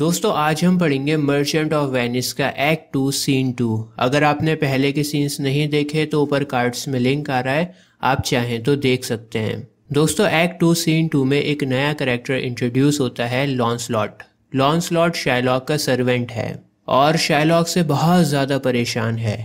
दोस्तों आज हम पढ़ेंगे मर्चेंट ऑफ वेनिस का एक्ट टू सीन टू अगर आपने पहले के सीन्स नहीं देखे तो ऊपर कार्ड्स में लिंक आ रहा है आप चाहें तो देख सकते हैं दोस्तों एक्ट टू सीन टू में एक नया करेक्टर इंट्रोड्यूस होता है लॉन्सलॉट लॉन्सलॉट शैलॉक का सर्वेंट है और शैलॉक से बहुत ज़्यादा परेशान है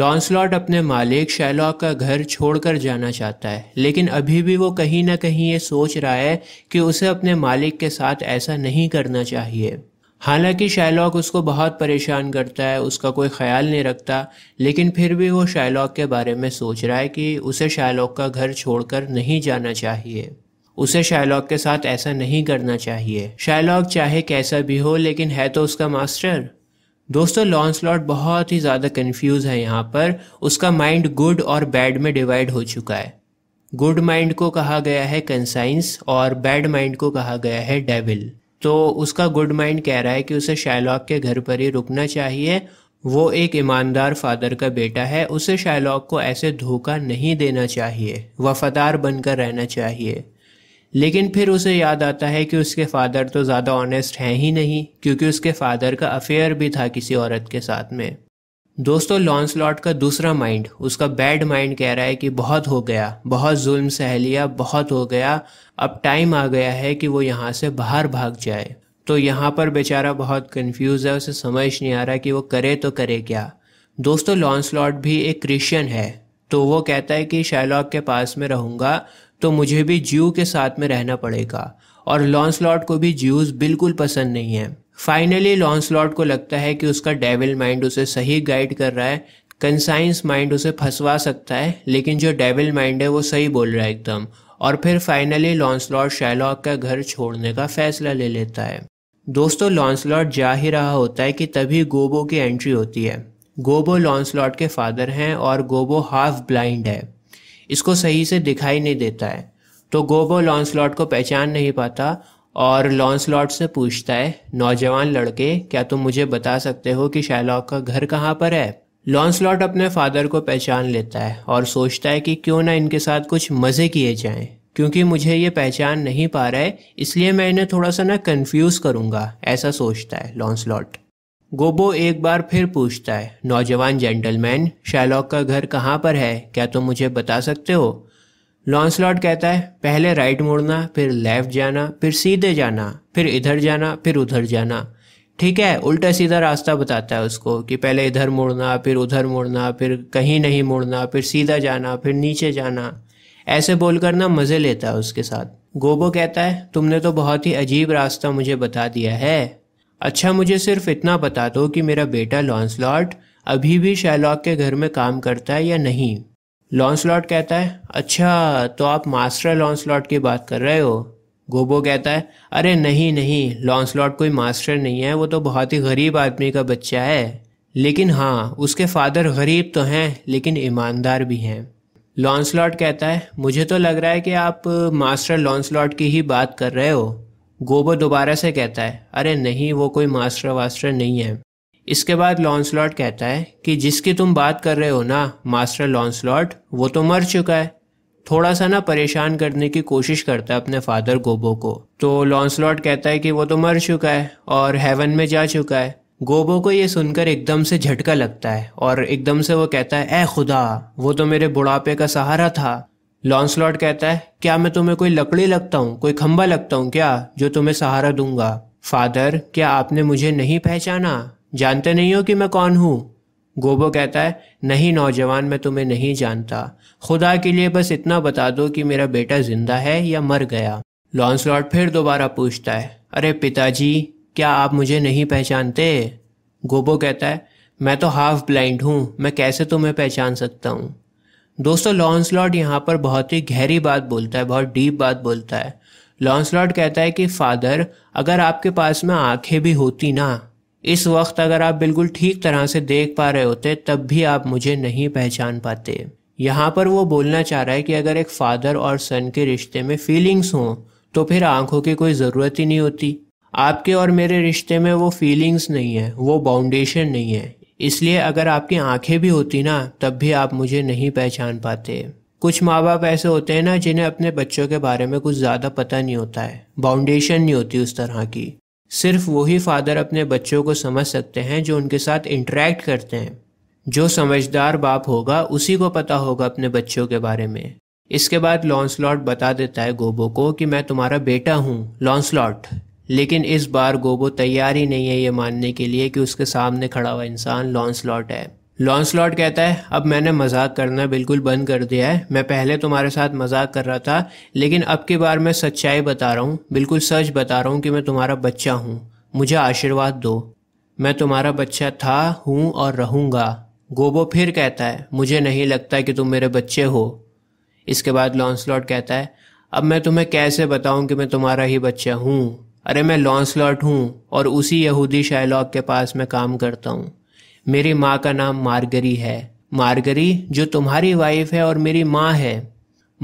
लॉन्सलॉट अपने मालिक शैलॉक का घर छोड़कर जाना चाहता है लेकिन अभी भी वो कहीं ना कहीं ये सोच रहा है कि उसे अपने मालिक के साथ ऐसा नहीं करना चाहिए हालांकि शाइलॉक उसको बहुत परेशान करता है उसका कोई ख्याल नहीं रखता लेकिन फिर भी वो शाइलॉक के बारे में सोच रहा है कि उसे शाइलॉक का घर छोड़कर नहीं जाना चाहिए उसे शाइलॉक के साथ ऐसा नहीं करना चाहिए शाइलॉक चाहे कैसा भी हो लेकिन है तो उसका मास्टर दोस्तों लॉन्स लॉट बहुत ही ज़्यादा कन्फ्यूज़ है यहाँ पर उसका माइंड गुड और बैड में डिवाइड हो चुका है गुड माइंड को कहा गया है कंसाइंस और बैड माइंड को कहा गया है डेविल तो उसका गुड माइंड कह रहा है कि उसे शाइलॉक के घर पर ही रुकना चाहिए वो एक ईमानदार फादर का बेटा है उसे शाइलॉक को ऐसे धोखा नहीं देना चाहिए वफादार बनकर रहना चाहिए लेकिन फिर उसे याद आता है कि उसके फादर तो ज़्यादा ऑनेस्ट हैं ही नहीं क्योंकि उसके फादर का अफेयर भी था किसी औरत के साथ में दोस्तों लॉन्स लॉट का दूसरा माइंड उसका बैड माइंड कह रहा है कि बहुत हो गया बहुत जुल्म सह लिया बहुत हो गया अब टाइम आ गया है कि वो यहाँ से बाहर भाग जाए तो यहाँ पर बेचारा बहुत कंफ्यूज है उसे समझ नहीं आ रहा कि वो करे तो करे क्या दोस्तों लॉन्स लॉट भी एक क्रिश्चियन है तो वो कहता है कि शैलॉक के पास में रहूँगा तो मुझे भी ज्यू के साथ में रहना पड़ेगा और लॉन्स लॉट को भी ज्यूज बिल्कुल पसंद नहीं है फाइनली लॉन्सलॉट को लगता है कि उसका डेविल माइंड उसे सही गाइड कर रहा है कंसाइंस माइंड उसे फंसवा सकता है लेकिन जो डेविल माइंड है वो सही बोल रहा है एकदम और फिर फाइनली लॉन्सलॉट शैलॉक का घर छोड़ने का फैसला ले लेता है दोस्तों लॉन्सलॉट जा ही रहा होता है कि तभी गोबो की एंट्री होती है गोबो लॉन्सलॉट के फादर हैं और गोबो हाफ ब्लाइंड है इसको सही से दिखाई नहीं देता है तो गोबो लॉन्सलॉट को पहचान नहीं पाता और लॉन्स लॉट से पूछता है नौजवान लड़के क्या तुम मुझे बता सकते हो कि शैलॉक का घर कहाँ पर है लॉन्स लॉट अपने फादर को पहचान लेता है और सोचता है कि क्यों ना इनके साथ कुछ मज़े किए जाएं क्योंकि मुझे ये पहचान नहीं पा रहा है इसलिए मैं इन्हें थोड़ा सा ना कंफ्यूज करूंगा ऐसा सोचता है लॉन्स लॉट गोबो एक बार फिर पूछता है नौजवान जेंटलमैन शैलॉक का घर कहाँ पर है क्या तुम मुझे बता सकते हो लॉन्सलॉट कहता है पहले राइट मुड़ना फिर लेफ्ट जाना फिर सीधे जाना फिर इधर जाना फिर उधर जाना ठीक है उल्टा सीधा रास्ता बताता है उसको कि पहले इधर मुड़ना फिर उधर मुड़ना फिर कहीं नहीं मुड़ना फिर सीधा जाना फिर नीचे जाना ऐसे बोलकर ना मज़े लेता है उसके साथ गोबो कहता है तुमने तो बहुत ही अजीब रास्ता मुझे बता दिया है अच्छा मुझे सिर्फ इतना बता दो कि मेरा बेटा लॉन्सलॉट अभी भी शैलॉक के घर में काम करता है या नहीं लॉन्सलॉट कहता है अच्छा तो आप मास्टर लॉन्सलॉट की बात कर रहे हो गोबो कहता है अरे नहीं नहीं लॉन्सलॉट कोई मास्टर नहीं है वो तो बहुत ही गरीब आदमी का बच्चा है लेकिन हाँ उसके फादर गरीब तो हैं लेकिन ईमानदार भी हैं लॉन्सलॉट कहता है मुझे तो लग रहा है कि आप मास्टर लॉन्सलॉट की ही बात कर रहे हो गोबो दोबारा से कहता है अरे नहीं वो कोई मास्टर वास्टर नहीं है इसके बाद लॉन्सलॉट कहता है कि जिसकी तुम बात कर रहे हो ना मास्टर लॉन्सलॉट वो तो मर चुका है थोड़ा सा ना परेशान करने की कोशिश करता है अपने फादर गोबो को तो लॉन्सलॉट कहता है कि वो तो मर चुका है और हेवन में जा चुका है गोबो को ये सुनकर एकदम से झटका लगता है और एकदम से वो कहता है ऐ खुदा वो तो मेरे बुढ़ापे का सहारा था लॉन्सलॉट कहता है क्या मैं तुम्हें कोई लकड़ी लगता हूँ कोई खम्बा लगता हूँ क्या जो तुम्हें सहारा दूंगा फादर क्या आपने मुझे नहीं पहचाना जानते नहीं हो कि मैं कौन हूँ गोबो कहता है नहीं नौजवान मैं तुम्हें नहीं जानता खुदा के लिए बस इतना बता दो कि मेरा बेटा जिंदा है या मर गया लॉन्स लॉर्ड फिर दोबारा पूछता है अरे पिताजी क्या आप मुझे नहीं पहचानते गोबो कहता है मैं तो हाफ ब्लाइंड हूँ मैं कैसे तुम्हें पहचान सकता हूँ दोस्तों लॉन्स लॉर्ड यहाँ पर बहुत ही गहरी बात बोलता है बहुत डीप बात बोलता है लॉन्स लॉर्ड कहता है कि फादर अगर आपके पास में आंखें भी होती ना इस वक्त अगर आप बिल्कुल ठीक तरह से देख पा रहे होते तब भी आप मुझे नहीं पहचान पाते यहाँ पर वो बोलना चाह रहा है कि अगर एक फादर और सन के रिश्ते में फीलिंग्स हों तो फिर आंखों की कोई ज़रूरत ही नहीं होती आपके और मेरे रिश्ते में वो फीलिंग्स नहीं है वो बाउंडेशन नहीं है इसलिए अगर आपकी आंखें भी होती ना तब भी आप मुझे नहीं पहचान पाते कुछ माँ बाप ऐसे होते हैं ना जिन्हें अपने बच्चों के बारे में कुछ ज़्यादा पता नहीं होता है बाउंडेशन नहीं होती उस तरह की सिर्फ वही फादर अपने बच्चों को समझ सकते हैं जो उनके साथ इंटरेक्ट करते हैं जो समझदार बाप होगा उसी को पता होगा अपने बच्चों के बारे में इसके बाद लॉन्सलॉट बता देता है गोबो को कि मैं तुम्हारा बेटा हूँ लॉन्सलॉट लेकिन इस बार गोबो तैयार ही नहीं है ये मानने के लिए कि उसके सामने खड़ा हुआ इंसान लॉन्सलॉट है लॉन्सलॉट कहता है अब मैंने मजाक करना बिल्कुल बंद कर दिया है मैं पहले तुम्हारे साथ मजाक कर रहा था लेकिन अब की बार मैं सच्चाई बता रहा हूँ बिल्कुल सच बता रहा हूँ कि मैं तुम्हारा बच्चा हूँ मुझे आशीर्वाद दो मैं तुम्हारा बच्चा था हूँ और रहूँगा गोबो फिर कहता है मुझे नहीं लगता कि तुम मेरे बच्चे हो इसके बाद लॉन्सलॉट कहता है अब मैं तुम्हें कैसे बताऊँ कि मैं तुम्हारा ही बच्चा हूँ अरे मैं लॉन्सलॉट हूँ और उसी यहूदी शायलॉग के पास मैं काम करता हूँ मेरी माँ का नाम मार्गरी है मार्गरी जो तुम्हारी वाइफ है और मेरी माँ है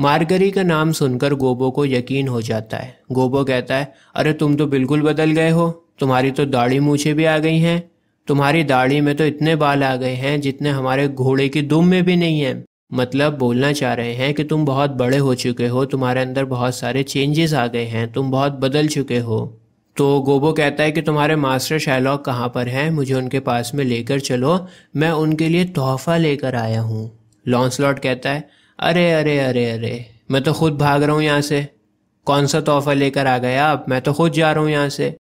मार्गरी का नाम सुनकर गोबो को यकीन हो जाता है गोबो कहता है अरे तुम तो बिल्कुल बदल गए हो तुम्हारी तो दाढ़ी मूछे भी आ गई हैं तुम्हारी दाढ़ी में तो इतने बाल आ गए हैं जितने हमारे घोड़े की दुम में भी नहीं है मतलब बोलना चाह रहे हैं कि तुम बहुत बड़े हो चुके हो तुम्हारे अंदर बहुत सारे चेंजेस आ गए हैं तुम बहुत बदल चुके हो तो गोबो कहता है कि तुम्हारे मास्टर शैलॉक कहाँ पर हैं मुझे उनके पास में लेकर चलो मैं उनके लिए तोहफा लेकर आया हूँ लॉन्सलॉट कहता है अरे अरे अरे अरे मैं तो खुद भाग रहा हूँ यहाँ से कौन सा तोहफा लेकर आ गया आप मैं तो खुद जा रहा हूँ यहाँ से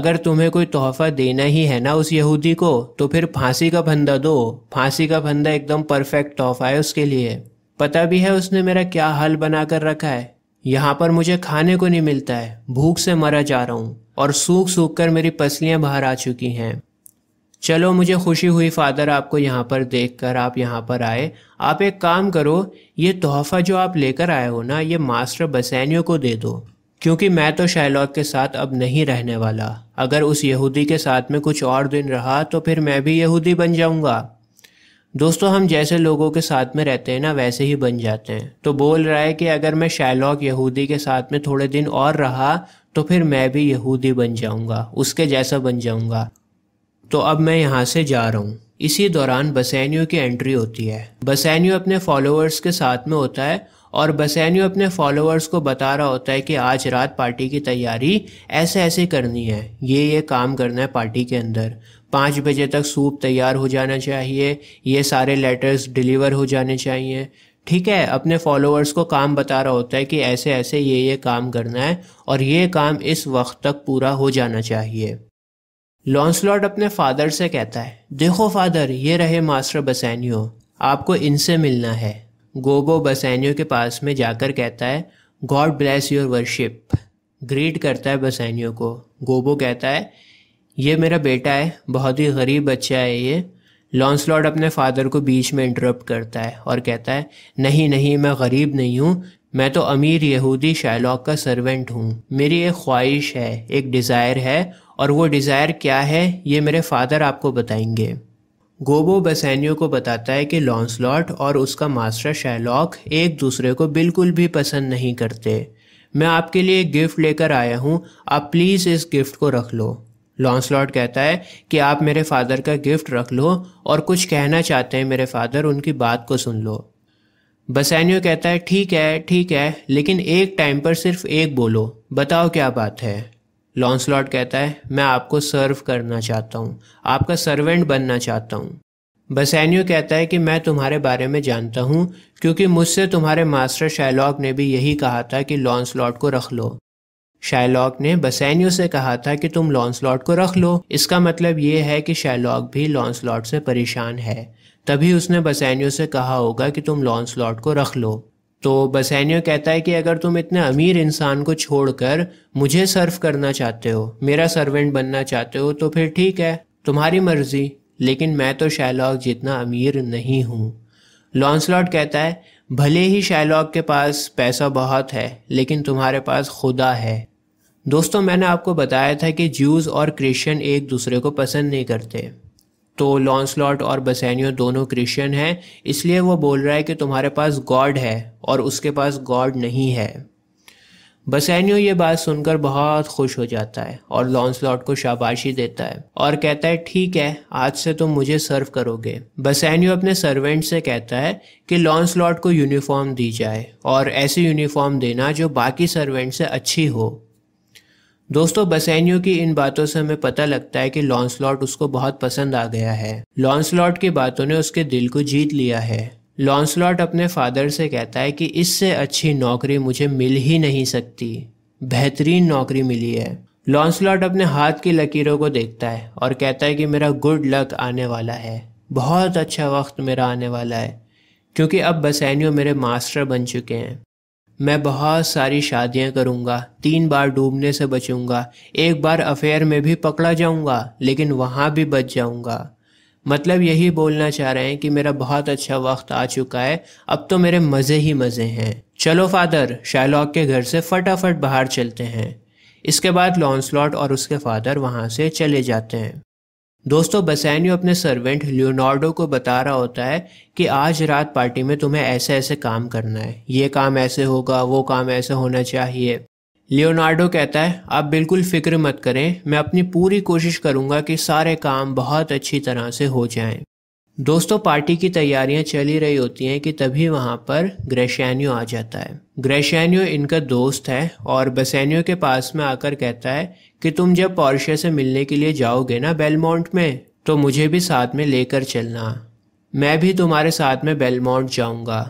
अगर तुम्हें कोई तोहफा देना ही है ना उस यहूदी को तो फिर फांसी का फंदा दो फांसी का फंदा एकदम परफेक्ट तोहफा है उसके लिए पता भी है उसने मेरा क्या हल बना कर रखा है यहाँ पर मुझे खाने को नहीं मिलता है भूख से मरा जा रहा हूँ और सूख सूख कर मेरी पसलियाँ बाहर आ चुकी हैं चलो मुझे खुशी हुई फादर आपको यहाँ पर देख कर आप यहाँ पर आए आप एक काम करो ये तोहफा जो आप लेकर आए हो ना ये मास्टर बसैनियों को दे दो क्योंकि मैं तो शैलॉक के साथ अब नहीं रहने वाला अगर उस यहूदी के साथ में कुछ और दिन रहा तो फिर मैं भी यहूदी बन जाऊंगा दोस्तों हम जैसे लोगों के साथ में रहते हैं ना वैसे ही बन जाते हैं तो बोल रहा है कि अगर मैं शैलॉक यहूदी के साथ में थोड़े दिन और रहा तो फिर मैं भी यहूदी बन जाऊंगा उसके जैसा बन जाऊंगा तो अब मैं यहाँ से जा रहा हूँ इसी दौरान बसैनियो की एंट्री होती है बसैनियो अपने फॉलोअर्स के साथ में होता है और बसैनियो अपने फॉलोअर्स को बता रहा होता है कि आज रात पार्टी की तैयारी ऐसे ऐसे करनी है ये ये काम करना है पार्टी के अंदर पाँच बजे तक सूप तैयार हो जाना चाहिए ये सारे लेटर्स डिलीवर हो जाने चाहिए ठीक है अपने फॉलोअर्स को काम बता रहा होता है कि ऐसे ऐसे ये ये काम करना है और ये काम इस वक्त तक पूरा हो जाना चाहिए लॉन्सलॉट अपने फादर से कहता है देखो फादर ये रहे मास्टर बसैनियो आपको इनसे मिलना है गोबो बसैनियो के पास में जाकर कहता है God bless your worship greet करता है बसैनियो को गोबो कहता है ये मेरा बेटा है बहुत ही गरीब बच्चा है ये लॉन्सलॉट अपने फादर को बीच में इंटरप्ट करता है और कहता है नहीं नहीं मैं गरीब नहीं हूँ मैं तो अमीर यहूदी शैलॉक का सर्वेंट हूँ मेरी एक ख्वाहिश है एक डिज़ायर है और वो डिज़ायर क्या है ये मेरे फादर आपको बताएंगे गोबो बसैनियो को बताता है कि लॉन्सलॉट और उसका मास्टर शैलॉक एक दूसरे को बिल्कुल भी पसंद नहीं करते मैं आपके लिए गिफ्ट लेकर आया हूँ आप प्लीज़ इस गिफ्ट को रख लो लॉन्सलॉट कहता है कि आप मेरे फादर का गिफ्ट रख लो और कुछ कहना चाहते हैं मेरे फादर उनकी बात को सुन लो बसैनियो कहता है ठीक है ठीक है लेकिन एक टाइम पर सिर्फ एक बोलो बताओ क्या बात है लॉन्सलॉट कहता है मैं आपको सर्व करना चाहता हूँ आपका सर्वेंट बनना चाहता हूँ बसैनियो कहता है कि मैं तुम्हारे बारे में जानता हूँ क्योंकि मुझसे तुम्हारे मास्टर शैलॉक ने भी यही कहा था कि लॉन्सलॉट को रख लो शाइलॉक ने बसैनियो से कहा था कि तुम लॉन्सलॉट को रख लो इसका मतलब ये है कि शाइलॉक भी लॉन्सलॉट से परेशान है तभी उसने बसैनियो से कहा होगा कि तुम लॉन्सलॉट को रख लो तो बसैनियो कहता है कि अगर तुम इतने अमीर इंसान को छोड़कर मुझे सर्व करना चाहते हो मेरा सर्वेंट बनना चाहते हो तो फिर ठीक है तुम्हारी मर्जी लेकिन मैं तो शाइलॉक जितना अमीर नहीं हूँ लॉन्सलॉट कहता है भले ही शाइलॉक के पास पैसा बहुत है लेकिन तुम्हारे पास खुदा है दोस्तों मैंने आपको बताया था कि ज्यूज और क्रिश्चियन एक दूसरे को पसंद नहीं करते तो लॉन्सलॉट और बसैनियो दोनों क्रिश्चियन हैं इसलिए वो बोल रहा है कि तुम्हारे पास गॉड है और उसके पास गॉड नहीं है बसैनियो ये बात सुनकर बहुत खुश हो जाता है और लॉन्सलॉट को शाबाशी देता है और कहता है ठीक है आज से तुम मुझे सर्व करोगे बसैनियो अपने सर्वेंट से कहता है कि लॉन्सलॉट को यूनिफॉर्म दी जाए और ऐसी यूनिफॉर्म देना जो बाकी सर्वेंट से अच्छी हो दोस्तों बसैनियो की इन बातों से हमें पता लगता है कि लॉन्सलॉट उसको बहुत पसंद आ गया है लॉन्सलॉट की बातों ने उसके दिल को जीत लिया है लॉन्सलॉट अपने फादर से कहता है कि इससे अच्छी नौकरी मुझे मिल ही नहीं सकती बेहतरीन नौकरी मिली है लॉन्सलॉट अपने हाथ की लकीरों को देखता है और कहता है कि मेरा गुड लक आने वाला है बहुत अच्छा वक्त मेरा आने वाला है क्योंकि अब बसैनियो मेरे मास्टर बन चुके हैं मैं बहुत सारी शादियां करूंगा तीन बार डूबने से बचूंगा एक बार अफेयर में भी पकड़ा जाऊंगा लेकिन वहां भी बच जाऊंगा मतलब यही बोलना चाह रहे हैं कि मेरा बहुत अच्छा वक्त आ चुका है अब तो मेरे मज़े ही मज़े हैं चलो फादर शैलॉक के घर से फटाफट बाहर चलते हैं इसके बाद लॉन्सलॉट और उसके फादर वहाँ से चले जाते हैं दोस्तों बसैनियो अपने सर्वेंट लियोनार्डो को बता रहा होता है कि आज रात पार्टी में तुम्हें ऐसे ऐसे काम करना है ये काम ऐसे होगा वो काम ऐसे होना चाहिए लियोनार्डो कहता है आप बिल्कुल फिक्र मत करें मैं अपनी पूरी कोशिश करूंगा कि सारे काम बहुत अच्छी तरह से हो जाएं। दोस्तों पार्टी की तैयारियां चली रही होती हैं कि तभी वहां पर ग्रेशैनियो आ जाता है ग्रेशैनियो इनका दोस्त है और बसैनियो के पास में आकर कहता है कि तुम जब पॉर्शे से मिलने के लिए जाओगे ना बेलमोंट में तो मुझे भी साथ में लेकर चलना मैं भी तुम्हारे साथ में बेलमोंट जाऊंगा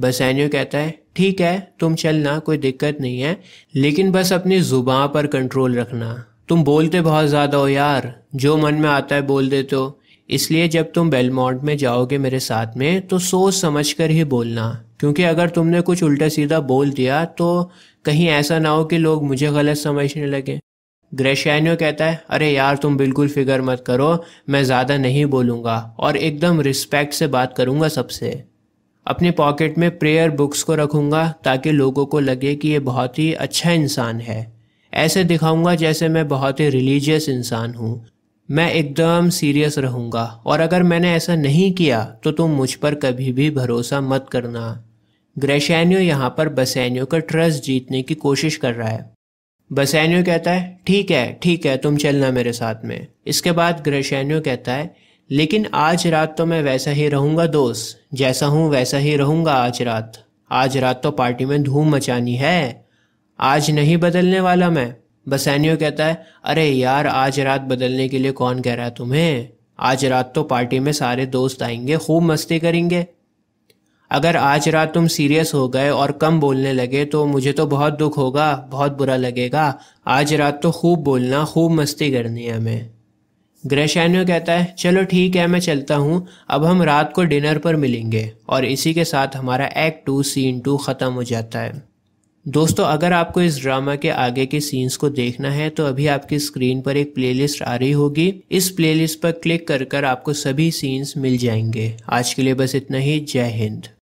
बसैनियो कहता है ठीक है तुम चलना कोई दिक्कत नहीं है लेकिन बस अपनी जुबान पर कंट्रोल रखना तुम बोलते बहुत ज़्यादा हो यार जो मन में आता है बोल देते हो इसलिए जब तुम बेलमोंट में जाओगे मेरे साथ में तो सोच समझ कर ही बोलना क्योंकि अगर तुमने कुछ उल्टा सीधा बोल दिया तो कहीं ऐसा ना हो कि लोग मुझे गलत समझने लगे ग्रेशानियो कहता है अरे यार तुम बिल्कुल फिक्र मत करो मैं ज़्यादा नहीं बोलूँगा और एकदम रिस्पेक्ट से बात करूँगा सबसे अपने पॉकेट में प्रेयर बुक्स को रखूँगा ताकि लोगों को लगे कि ये बहुत ही अच्छा इंसान है ऐसे दिखाऊंगा जैसे मैं बहुत ही रिलीजियस इंसान हूँ मैं एकदम सीरियस रहूँगा और अगर मैंने ऐसा नहीं किया तो तुम मुझ पर कभी भी भरोसा मत करना ग्रेशैनियो यहाँ पर बसैनियो का ट्रस्ट जीतने की कोशिश कर रहा है बसैनियो कहता है ठीक है ठीक है तुम चलना मेरे साथ में इसके बाद ग्रेशैनियो कहता है लेकिन आज रात तो मैं वैसा ही रहूँगा दोस्त जैसा हूँ वैसा ही रहूँगा आज रात आज रात तो पार्टी में धूम मचानी है आज नहीं बदलने वाला मैं बसैनियो कहता है अरे यार आज रात बदलने के लिए कौन कह रहा है तुम्हें आज रात तो पार्टी में सारे दोस्त आएंगे खूब मस्ती करेंगे अगर आज रात तुम सीरियस हो गए और कम बोलने लगे तो मुझे तो बहुत दुख होगा बहुत बुरा लगेगा आज रात तो खूब बोलना खूब मस्ती करनी है हमें ग्रहशैन्यो कहता है चलो ठीक है मैं चलता हूँ अब हम रात को डिनर पर मिलेंगे और इसी के साथ हमारा एक्ट टू सीन टू ख़त्म हो जाता है दोस्तों अगर आपको इस ड्रामा के आगे के सीन्स को देखना है तो अभी आपकी स्क्रीन पर एक प्लेलिस्ट आ रही होगी इस प्लेलिस्ट पर क्लिक कर कर आपको सभी सीन्स मिल जाएंगे आज के लिए बस इतना ही जय हिंद